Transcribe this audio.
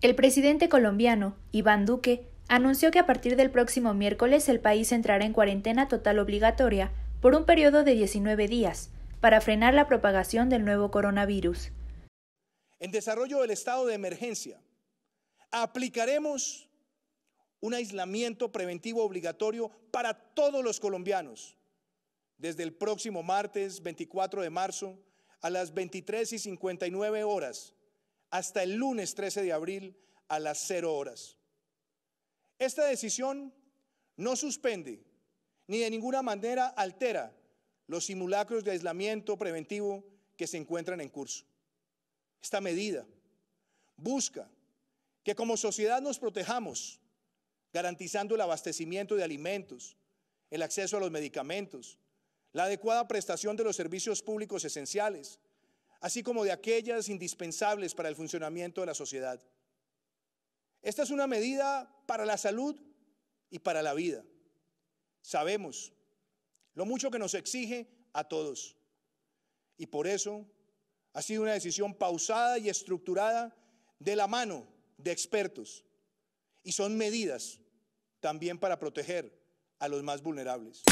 El presidente colombiano, Iván Duque, anunció que a partir del próximo miércoles el país entrará en cuarentena total obligatoria por un periodo de 19 días para frenar la propagación del nuevo coronavirus. En desarrollo del estado de emergencia, aplicaremos un aislamiento preventivo obligatorio para todos los colombianos desde el próximo martes 24 de marzo a las 23 y 59 horas hasta el lunes 13 de abril a las 0 horas. Esta decisión no suspende ni de ninguna manera altera los simulacros de aislamiento preventivo que se encuentran en curso. Esta medida busca que como sociedad nos protejamos, garantizando el abastecimiento de alimentos, el acceso a los medicamentos, la adecuada prestación de los servicios públicos esenciales, así como de aquellas indispensables para el funcionamiento de la sociedad. Esta es una medida para la salud y para la vida. Sabemos lo mucho que nos exige a todos. Y por eso ha sido una decisión pausada y estructurada de la mano de expertos. Y son medidas también para proteger a los más vulnerables.